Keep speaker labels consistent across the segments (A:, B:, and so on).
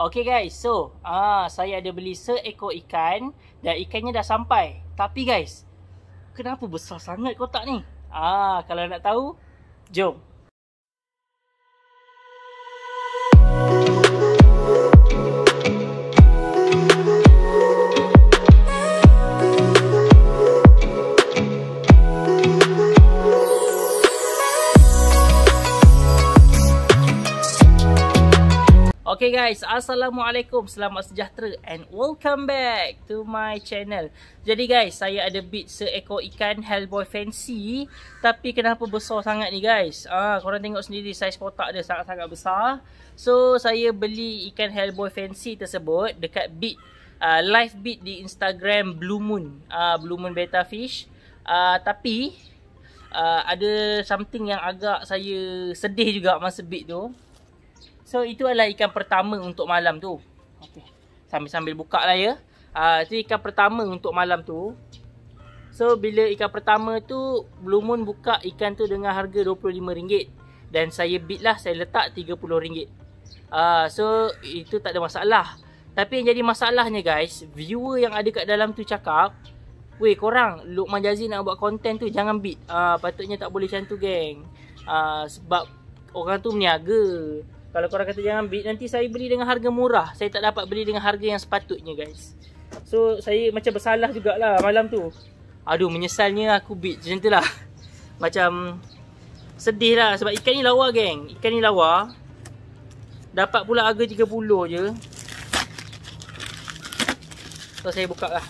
A: Okay guys, so ah saya ada beli seekor ikan dan ikannya dah sampai. Tapi guys, kenapa besar sangat kotak ni? Ah kalau nak tahu, jom Okay guys, Assalamualaikum, selamat sejahtera and welcome back to my channel Jadi guys, saya ada bid seekor ikan Hellboy Fancy Tapi kenapa besar sangat ni guys? Ah, Korang tengok sendiri, saiz kotak dia sangat-sangat besar So, saya beli ikan Hellboy Fancy tersebut dekat bid uh, ah, Live bid di Instagram Blue Moon uh, Blue Moon Beta Fish uh, Tapi uh, Ada something yang agak saya sedih juga masa bid tu So itu adalah ikan pertama untuk malam tu. Okey. Sambil-sambil buka lah ya. Ah uh, ikan pertama untuk malam tu. So bila ikan pertama tu Blue Moon buka ikan tu dengan harga RM25 dan saya bid lah saya letak RM30. Ah uh, so itu tak ada masalah. Tapi yang jadi masalahnya guys, viewer yang ada kat dalam tu cakap, "Weh, korang Lukman Jazil nak buat konten tu jangan bid." uh, patutnya tak boleh macam tu geng. uh, sebab orang tu berniaga. Kalau korang kata jangan ambil Nanti saya beli dengan harga murah Saya tak dapat beli dengan harga yang sepatutnya guys So saya macam bersalah jugalah malam tu Aduh menyesalnya aku bid macam tu lah Macam Sedih lah sebab ikan ni lawa geng Ikan ni lawa Dapat pula harga 30 je So saya buka lah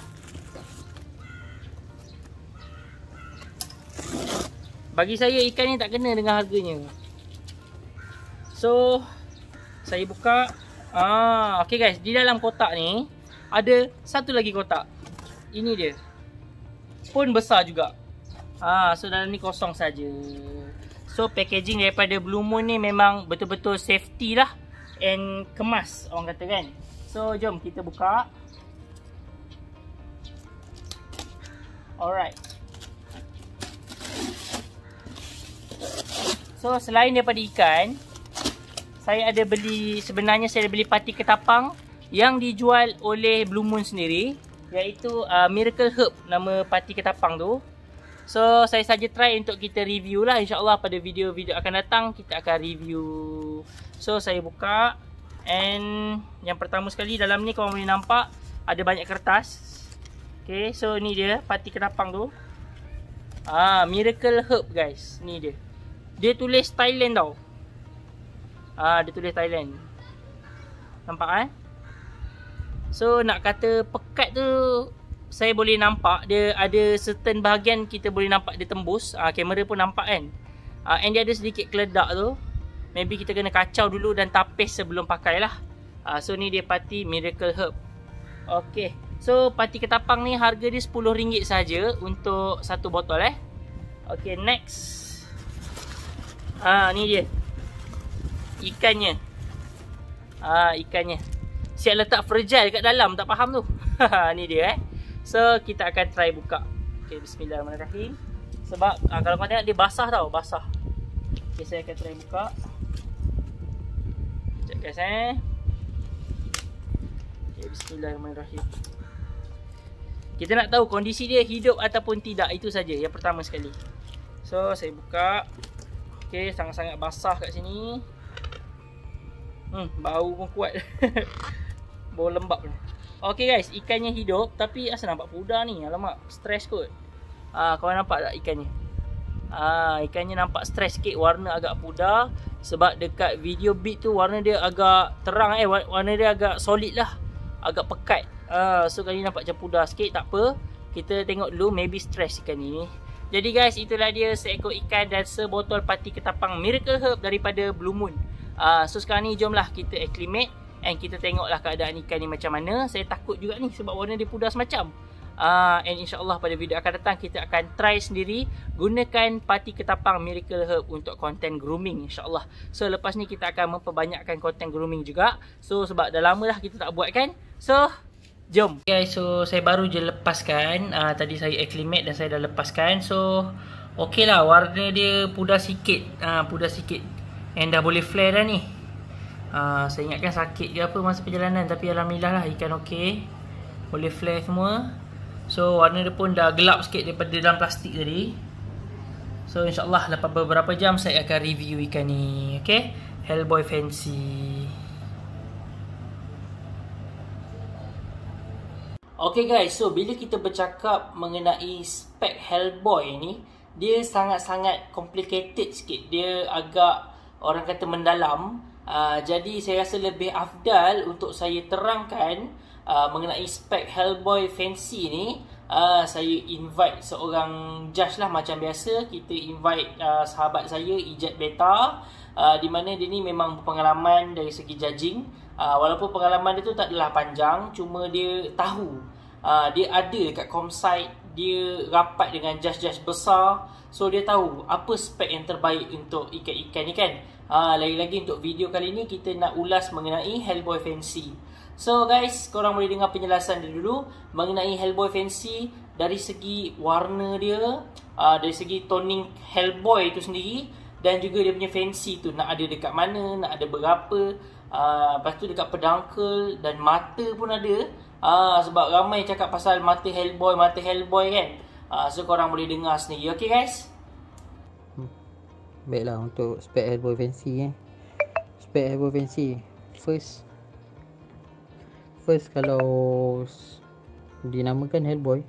A: Bagi saya ikan ni tak kena dengan harganya So saya buka. Ah, okay guys, di dalam kotak ni ada satu lagi kotak. Ini dia. Pun besar juga. Ah, so dalam ni kosong saja. So packaging daripada Blue Moon ni memang betul-betul safety lah and kemas orang kata kan. So jom kita buka. Alright. So selain daripada ikan, saya ada beli sebenarnya saya ada beli pati ketapang yang dijual oleh Blue Moon sendiri iaitu uh, Miracle Herb nama pati ketapang tu. So saya saja try untuk kita review lah insyaallah pada video-video akan datang kita akan review. So saya buka and yang pertama sekali dalam ni kau boleh nampak ada banyak kertas. Okay so ni dia pati ketapang tu. Ah Miracle Herb guys, ni dia. Dia tulis Thailand tau. Ah uh, dia tulis Thailand nampak eh so nak kata pekat tu saya boleh nampak dia ada certain bahagian kita boleh nampak dia tembus uh, kamera pun nampak kan uh, and dia ada sedikit keledak tu maybe kita kena kacau dulu dan tapis sebelum pakai lah uh, so ni dia pati miracle herb Okay. so pati ketapang ni harga dia RM10 saja untuk satu botol eh Okay. next Ah, ni dia ikannya. Ah ikannya. Siap letak fragile kat dalam tak faham tu. ni dia eh. So kita akan try buka. Okey bismillahirrahmanirrahim. Sebab ah, kalau kau tengok dia basah tau, basah. Okey saya akan try buka. Cek guys eh. Okey bismillahirrahmanirrahim. Kita nak tahu kondisi dia hidup ataupun tidak itu saja yang pertama sekali. So saya buka. Okey sangat-sangat basah kat sini. Hmm, bau pun kuat. bau lembap ni. Okey guys, ikannya hidup tapi asal nampak pudar ni. Alamak, stres kot. Ah, kau nampak tak ikannya? Ah, ikannya nampak stres sikit, warna agak pudar sebab dekat video bit tu warna dia agak terang eh, warna dia agak solid lah. Agak pekat. Ah, so kali ni nampak macam pudar sikit, tak apa. Kita tengok dulu maybe stress ikan ni. Jadi guys, itulah dia seekor ikan dan sebotol pati ketapang Miracle Herb daripada Blue Moon. Ah, so sekarang ni jomlah kita acclimate and kita tengoklah keadaan ikan ni macam mana. Saya takut juga ni sebab warna dia pudar semacam. Uh, ah, and insyaAllah pada video akan datang kita akan try sendiri gunakan pati ketapang Miracle Herb untuk content grooming insyaAllah. So lepas ni kita akan memperbanyakkan content grooming juga. So sebab dah lama dah kita tak buat kan. So jom. Guys okay, so saya baru je lepaskan. Uh, tadi saya acclimate dan saya dah lepaskan. So okey lah warna dia pudar sikit. Uh, pudar sikit. And dah boleh flare dah ni uh, Saya ingatkan sakit ke apa masa perjalanan Tapi Alhamdulillah lah ikan okey Boleh flare semua So warna dia pun dah gelap sikit daripada dalam plastik tadi So insyaAllah lepas beberapa jam saya akan review ikan ni Okay Hellboy Fancy Okay guys, so bila kita bercakap mengenai spek Hellboy ni Dia sangat-sangat complicated sikit Dia agak orang kata mendalam uh, jadi saya rasa lebih afdal untuk saya terangkan uh, mengenai spek Hellboy fancy ni uh, saya invite seorang judge lah macam biasa kita invite uh, sahabat saya Ijat Beta uh, di mana dia ni memang pengalaman dari segi judging uh, walaupun pengalaman dia tu tak adalah panjang cuma dia tahu uh, dia ada dekat comsite dia rapat dengan jas-jas besar so dia tahu apa spek yang terbaik untuk ikan-ikan ni kan ha, lagi-lagi untuk video kali ni kita nak ulas mengenai Hellboy Fancy so guys korang boleh dengar penjelasan dia dulu mengenai Hellboy Fancy dari segi warna dia ha, dari segi toning Hellboy itu sendiri dan juga dia punya fancy tu nak ada dekat mana, nak ada berapa ha, lepas tu dekat pedangkel dan mata pun ada Ah uh, sebab ramai cakap pasal mati Hellboy, mati Hellboy kan. Ah uh, so korang boleh dengar sendiri. Okey guys.
B: Hmm. Baiklah untuk spec Hellboy fancy eh. Spec Hellboy fancy. First First kalau dinamakan Hellboy,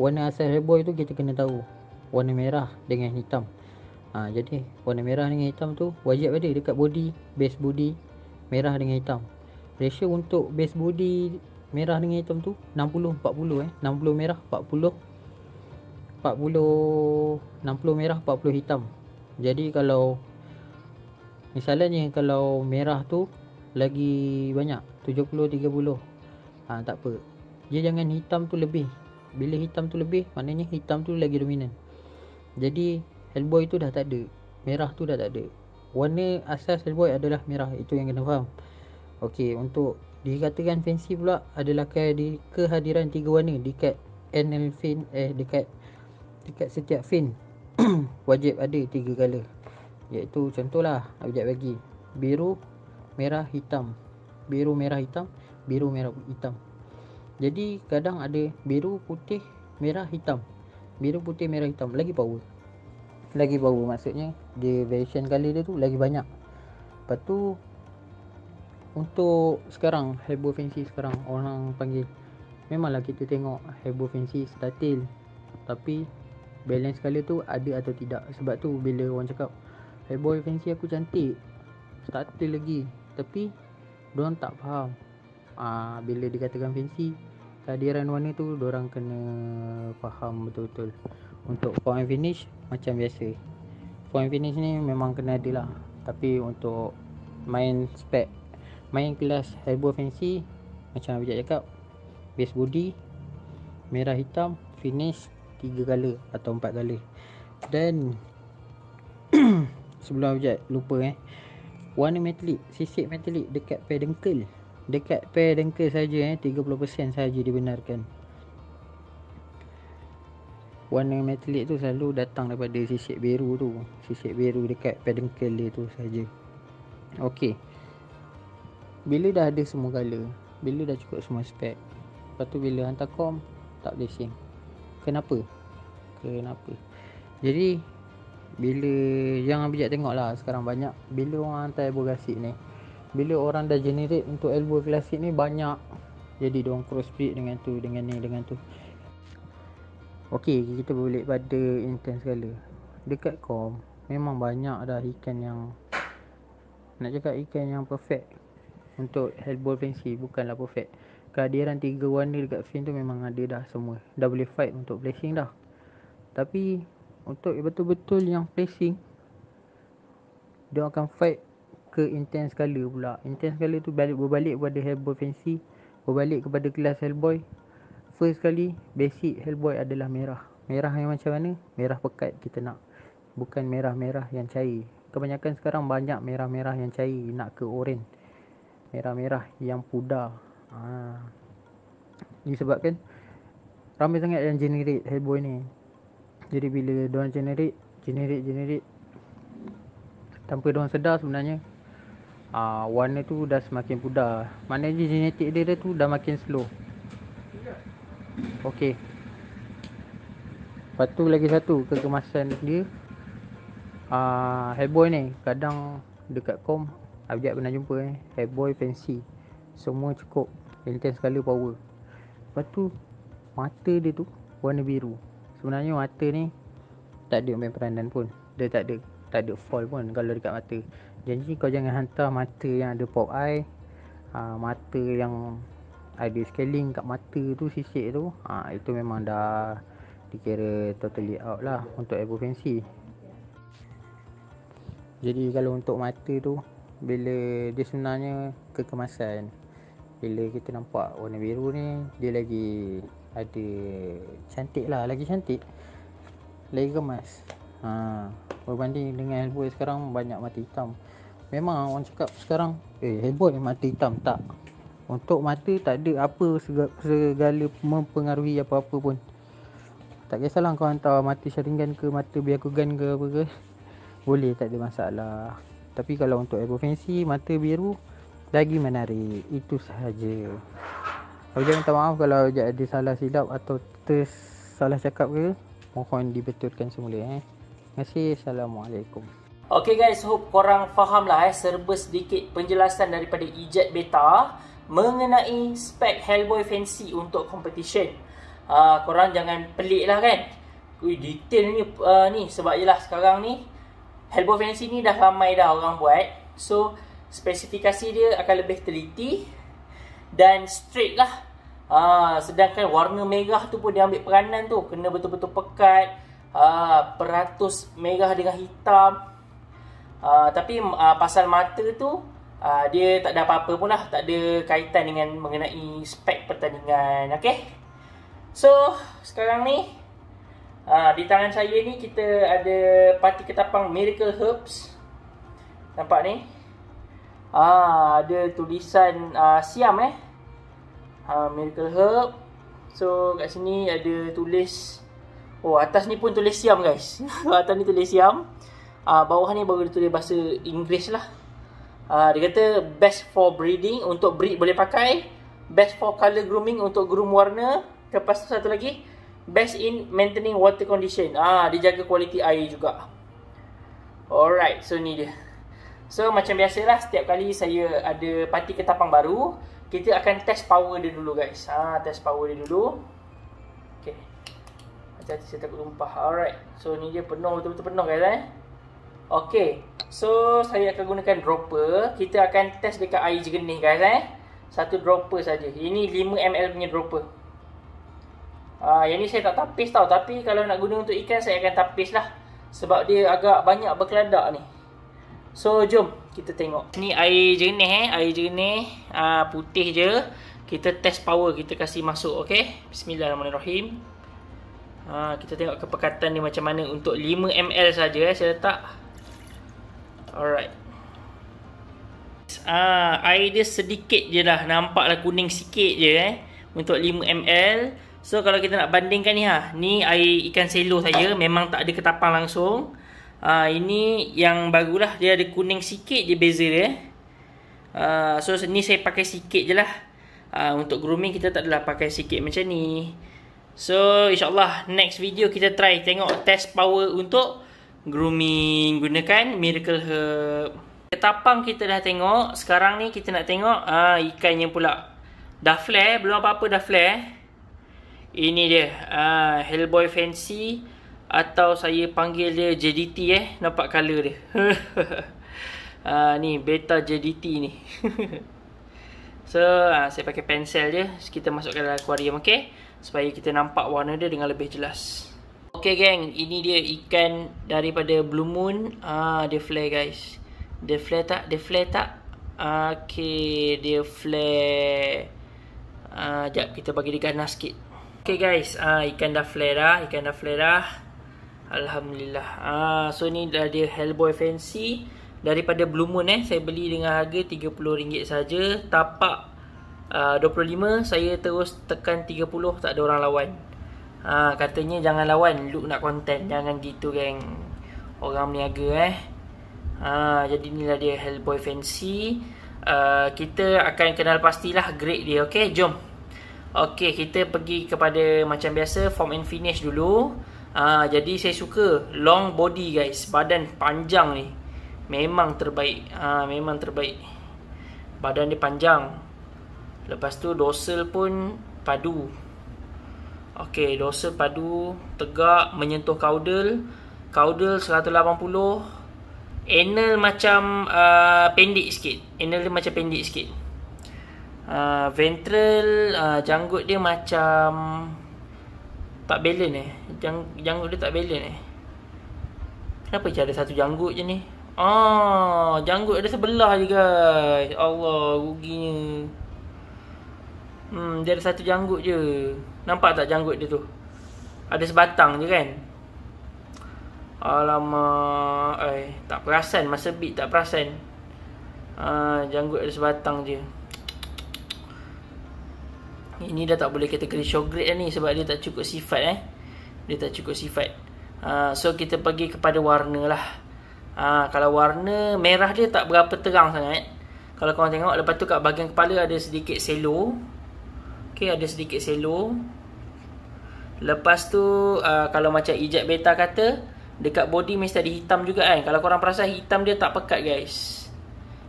B: warna asal Hellboy tu kita kena tahu. Warna merah dengan hitam. Ha, jadi warna merah dengan hitam tu wajib ada dekat body, base body merah dengan hitam. Ratio untuk base body merah dengan hitam tu 60 40 eh 60 merah 40 40 60 merah 40 hitam jadi kalau misalnya kalau merah tu lagi banyak 70 30 ah ha, tak apa dia jangan hitam tu lebih bila hitam tu lebih maknanya hitam tu lagi dominan jadi hellboy tu dah tak ada merah tu dah tak ada warna asas hellboy adalah merah itu yang kena faham Okey, untuk Dikatakan fancy pula adalah kehadiran tiga warna dekat anal fin eh dekat dekat setiap fin wajib ada tiga kala iaitu contohlah abjad bagi biru merah hitam biru merah hitam biru merah hitam jadi kadang ada biru putih merah hitam biru putih merah hitam lagi power lagi power maksudnya dia variation kali dia tu lagi banyak lepas tu untuk sekarang Herbal Fancy sekarang orang panggil memanglah kita tengok Herbal Fancy statil tapi balance kala tu ada atau tidak sebab tu bila orang cakap Herbal Fancy aku cantik statil lagi tapi diorang tak faham Ah ha, bila dikatakan fancy kehadiran warna tu diorang kena faham betul-betul untuk point finish macam biasa point finish ni memang kena ada lah tapi untuk main spek main kelas Hybrid Fancy macam Abijak cakap base body merah hitam finish tiga gala atau empat gala dan sebelum Abijak lupa eh warna metalik sisik metalik dekat pair dengkel dekat pair dengkel saja eh 30% saja dibenarkan warna metalik tu selalu datang daripada sisik biru tu sisik biru dekat pair dengkel dia tu saja okey bila dah ada semua gala bila dah cukup semua spek lepas tu bila hantar kom tak boleh sim kenapa kenapa jadi bila jangan bijak tengok lah sekarang banyak bila orang hantar elbow klasik ni bila orang dah generate untuk elbow klasik ni banyak jadi dia orang cross breed dengan tu dengan ni dengan tu Okey, kita boleh pada intern segala dekat kom memang banyak dah ikan yang nak cakap ikan yang perfect untuk Hellboy Fancy Bukanlah perfect Kehadiran tiga warna dekat frame tu Memang ada dah semua Dah boleh fight untuk placing dah Tapi Untuk betul-betul yang placing Dia akan fight Ke intense color pula Intense color tu balik berbalik kepada Hellboy Fancy Berbalik kepada kelas Hellboy First kali Basic Hellboy adalah merah Merah yang macam mana? Merah pekat kita nak Bukan merah-merah yang cair Kebanyakan sekarang banyak merah-merah yang cair Nak ke orange merah-merah yang pudar ha. disebabkan ramai sangat yang generik Hellboy ni jadi bila diorang generik, generik, generik, tanpa diorang sedar sebenarnya aa, ah, warna tu dah semakin pudar maknanya genetik dia, dia tu dah makin slow Okey. Lepas tu lagi satu kekemasan dia. Ah, Hellboy ni kadang dekat kom. Abjad pernah jumpa eh Fat boy fancy Semua cukup Intense color power Lepas tu Mata dia tu Warna biru Sebenarnya mata ni Tak ada main peranan pun Dia tak ada Tak ada fall pun Kalau dekat mata Jadi kau jangan hantar mata yang ada pop eye ha, Mata yang Ada scaling kat mata tu Sisik tu ha, Itu memang dah Dikira totally out lah Untuk Evo Fancy jadi kalau untuk mata tu bila dia sebenarnya kekemasan bila kita nampak warna biru ni dia lagi ada cantik lah lagi cantik lagi kemas ha, berbanding dengan Hellboy sekarang banyak mata hitam memang orang cakap sekarang eh Hellboy ni mata hitam tak untuk mata tak ada apa segala mempengaruhi apa-apa pun tak kisahlah kau hantar mata syaringan ke mata biakugan ke apa ke boleh tak ada masalah tapi kalau untuk ego fancy mata biru lagi menarik. Itu sahaja. Saya minta maaf kalau ada salah silap atau tersalah cakap ke. Mohon dibetulkan semula eh. Terima kasih. Assalamualaikum. Okay
A: guys, hope korang faham lah eh serba sedikit penjelasan daripada Ijat Beta mengenai spek Hellboy Fancy untuk competition. Uh, korang jangan pelik lah kan. Ui, detail ni, uh, ah, ni sebab ialah sekarang ni Helbo fancy ni dah ramai dah orang buat. So spesifikasi dia akan lebih teliti dan straight lah. Ha, sedangkan warna merah tu pun dia ambil peranan tu kena betul-betul pekat ha, peratus merah dengan hitam ha, tapi ha, pasal mata tu ha, dia tak ada apa-apa pun lah tak ada kaitan dengan mengenai spek pertandingan okay? so sekarang ni Ah, di tangan saya ni kita ada pati ketapang Miracle Herbs. Nampak ni? Ah ada tulisan uh, Siam eh. Uh, Miracle Herb. So kat sini ada tulis Oh atas ni pun tulis Siam guys. atas ni tulis Siam. Uh, bawah ni baru tulis bahasa Inggeris lah. Uh, dia kata best for breeding untuk breed boleh pakai. Best for color grooming untuk groom warna. Lepas tu satu lagi best in maintaining water condition. Ah, dia jaga kualiti air juga. Alright, so ni dia. So macam biasalah setiap kali saya ada parti ketapang baru, kita akan test power dia dulu guys. Ah, test power dia dulu. Okey. Macam saya takut lumpah. Alright. So ni dia penuh betul-betul penuh guys eh. Okey. So saya akan gunakan dropper. Kita akan test dekat air jernih guys eh. Satu dropper saja. Ini 5 ml punya dropper. Ah, yang ni saya tak tapis tau. Tapi kalau nak guna untuk ikan, saya akan tapis lah. Sebab dia agak banyak berkeladak ni. So, jom kita tengok. Ni air jenis eh. Air jenis ah, putih je. Kita test power. Kita kasih masuk, okay? Bismillahirrahmanirrahim. Ha, kita tengok kepekatan ni macam mana untuk 5ml saja eh saya letak. Alright. Ah, air dia sedikit je lah. Nampaklah kuning sikit je eh. Untuk 5ml. So kalau kita nak bandingkan ni ha, ni air ikan selo saya memang tak ada ketapang langsung. Ha, ini yang barulah dia ada kuning sikit je beza dia. Ha, so ni saya pakai sikit je lah. Ha, untuk grooming kita tak adalah pakai sikit macam ni. So insyaAllah next video kita try tengok test power untuk grooming gunakan Miracle Herb. Ketapang kita dah tengok. Sekarang ni kita nak tengok ha, ikannya pula. Dah flare. Belum apa-apa dah flare. Ini dia uh, Hellboy Fancy Atau saya panggil dia JDT eh Nampak colour dia uh, Ni beta JDT ni So uh, saya pakai pensel dia Kita masukkan dalam aquarium okay Supaya kita nampak warna dia dengan lebih jelas Okay gang Ini dia ikan daripada Blue Moon uh, Dia flare guys Dia flare tak? Dia flare tak? Okay Dia flare uh, kita bagi dia ganas sikit Okay guys, uh, ikan dah flare ikan dah flare Alhamdulillah. Ah uh, so ni dia Hellboy Fancy daripada Blue Moon eh. Saya beli dengan harga RM30 saja, tapak ah, uh, 25, saya terus tekan 30 tak ada orang lawan. Ah katanya jangan lawan, look nak konten. Jangan gitu geng. Orang berniaga eh. Ah uh, jadi inilah dia Hellboy Fancy. Uh, kita akan kenal pastilah great dia, Okay, Jom. Okey, kita pergi kepada macam biasa form and finish dulu. Uh, jadi saya suka long body guys, badan panjang ni. Memang terbaik. Uh, memang terbaik. Badan dia panjang. Lepas tu dorsal pun padu. Okey, dorsal padu, tegak menyentuh caudal. Caudal 180. Anal macam uh, pendek sikit. Anal dia macam pendek sikit uh, ventral uh, janggut dia macam tak balance eh Jang, janggut dia tak balance eh kenapa je ada satu janggut je ni Oh, janggut ada sebelah je guys Allah ruginya Hmm, dia ada satu janggut je Nampak tak janggut dia tu Ada sebatang je kan Alamak eh, Tak perasan, masa beat tak perasan uh, Janggut ada sebatang je ini dah tak boleh kategori showgrade dah ni Sebab dia tak cukup sifat eh Dia tak cukup sifat uh, So kita pergi kepada warna lah uh, Kalau warna merah dia tak berapa terang sangat Kalau korang tengok Lepas tu kat bahagian kepala ada sedikit selo Okay ada sedikit selo Lepas tu uh, Kalau macam Ejad Beta kata Dekat body mesti ada hitam juga kan Kalau korang perasan hitam dia tak pekat guys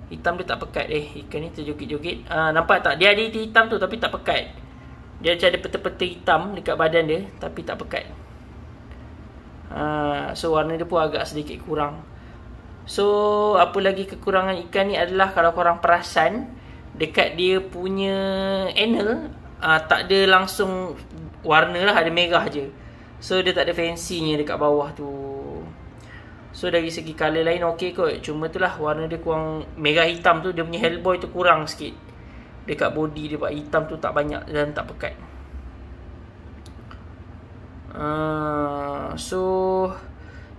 A: Hitam dia tak pekat Eh ikan ni terjogit-jogit ha, Nampak tak? Dia ada hitam tu tapi tak pekat Dia macam ada peta-peta hitam dekat badan dia Tapi tak pekat ha, So warna dia pun agak sedikit kurang So apa lagi kekurangan ikan ni adalah Kalau korang perasan Dekat dia punya anal ha, Tak ada langsung warna lah Ada merah je So dia tak ada fancy dekat bawah tu So dari segi color lain okey kot. Cuma itulah warna dia kurang merah hitam tu dia punya hellboy tu kurang sikit. Dekat body dia buat hitam tu tak banyak dan tak pekat. Uh, so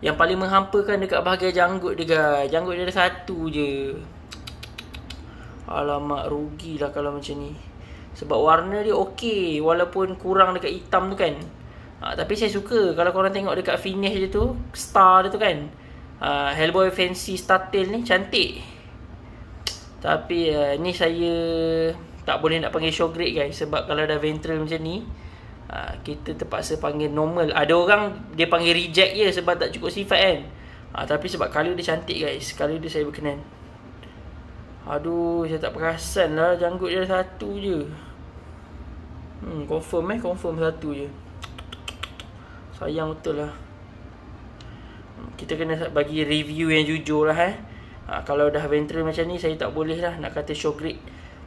A: yang paling menghampakan dekat bahagian janggut dia guys. Janggut dia ada satu je. Alamak lah kalau macam ni. Sebab warna dia okey walaupun kurang dekat hitam tu kan. Ha, tapi saya suka kalau korang tengok dekat finish dia tu Star dia tu kan uh, Hellboy Fancy Startail ni cantik Tapi uh, ni saya tak boleh nak panggil show grade guys Sebab kalau dah ventral macam ni uh, Kita terpaksa panggil normal Ada orang dia panggil reject je sebab tak cukup sifat kan uh, Tapi sebab kalau dia cantik guys Kalau dia saya berkenan Aduh saya tak perasan lah janggut dia satu je Hmm, confirm eh, confirm satu je Sayang betul lah kita kena bagi review yang jujur lah eh. Ha, kalau dah ventral macam ni, saya tak boleh lah nak kata show grade.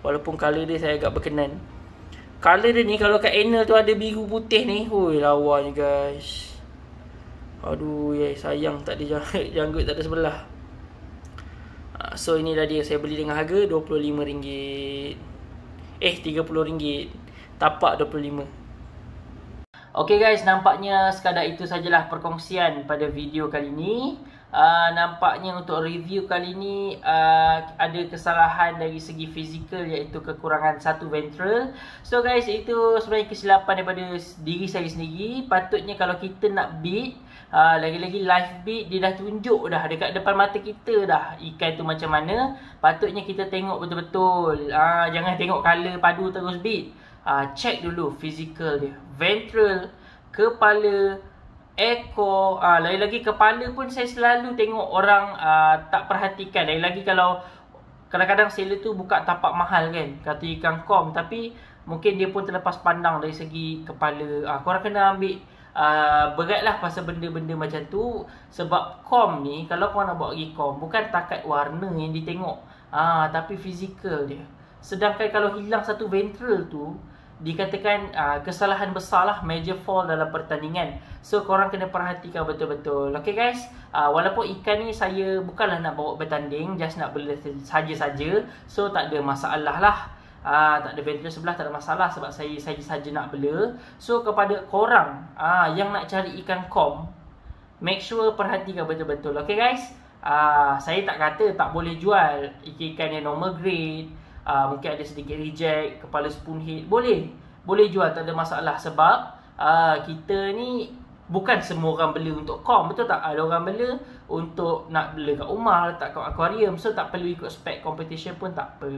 A: Walaupun colour dia saya agak berkenan. Colour dia ni, kalau kat anal tu ada biru putih ni. Hui, lawa ni guys. Aduh, yay, sayang tak ada janggut, janggut tak ada sebelah. Ha, so, inilah dia. Saya beli dengan harga RM25. Eh, RM30. Tapak RM25. Okay guys, nampaknya sekadar itu sajalah perkongsian pada video kali ini. Uh, nampaknya untuk review kali ini uh, ada kesalahan dari segi fizikal iaitu kekurangan satu ventral. So guys, itu sebenarnya kesilapan daripada diri saya sendiri. Patutnya kalau kita nak beat, ah, lagi-lagi uh, live beat dia dah tunjuk dah dekat depan mata kita dah ikan tu macam mana. Patutnya kita tengok betul-betul. Uh, jangan tengok color padu terus beat uh, check dulu physical dia ventral kepala ekor ah lagi-lagi kepala pun saya selalu tengok orang uh, tak perhatikan lagi-lagi kalau kadang-kadang saya tu buka tapak mahal kan kata ikan kom tapi mungkin dia pun terlepas pandang dari segi kepala ah korang kena ambil Uh, lah pasal benda-benda macam tu sebab kom ni kalau kau nak buat pergi kom bukan takat warna yang ditengok ah tapi fizikal dia sedangkan kalau hilang satu ventral tu dikatakan uh, kesalahan besarlah major fall dalam pertandingan. So korang kena perhatikan betul-betul. Okay guys, uh, walaupun ikan ni saya bukanlah nak bawa bertanding, just nak beli saja-saja. So tak ada masalah lah. Ah tak ada ventilator sebelah tak ada masalah sebab saya saya saja nak bela. So kepada korang ah yang nak cari ikan kom, make sure perhatikan betul-betul. Okay guys, ah saya tak kata tak boleh jual ikan yang normal grade uh, mungkin ada sedikit reject, kepala spoon hit, boleh. Boleh jual, tak ada masalah sebab uh, kita ni bukan semua orang beli untuk kom betul tak ada orang beli untuk nak beli kat rumah letak kat akuarium so tak perlu ikut spek competition pun tak apa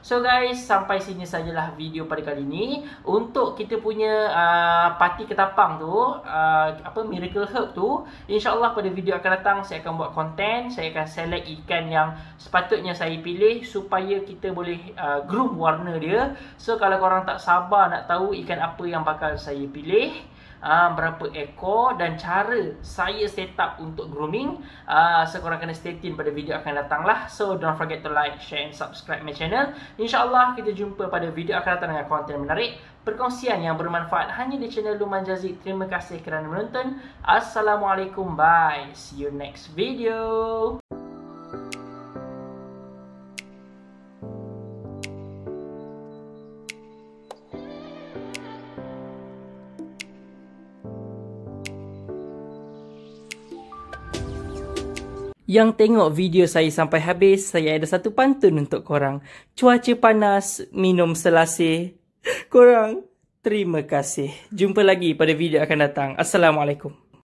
A: so guys sampai sini sajalah video pada kali ini untuk kita punya uh, parti ketapang tu uh, apa miracle herb tu insyaallah pada video akan datang saya akan buat konten saya akan select ikan yang sepatutnya saya pilih supaya kita boleh uh, groom warna dia so kalau korang tak sabar nak tahu ikan apa yang bakal saya pilih uh, berapa ekor dan cara saya set up untuk grooming uh, ah, so korang kena stay tune pada video akan datang lah so don't forget to like, share and subscribe my channel insyaAllah kita jumpa pada video akan datang dengan konten menarik perkongsian yang bermanfaat hanya di channel Luman Jazik terima kasih kerana menonton Assalamualaikum bye see you next video yang tengok video saya sampai habis, saya ada satu pantun untuk korang. Cuaca panas, minum selasih. Korang, terima kasih. Jumpa lagi pada video akan datang. Assalamualaikum.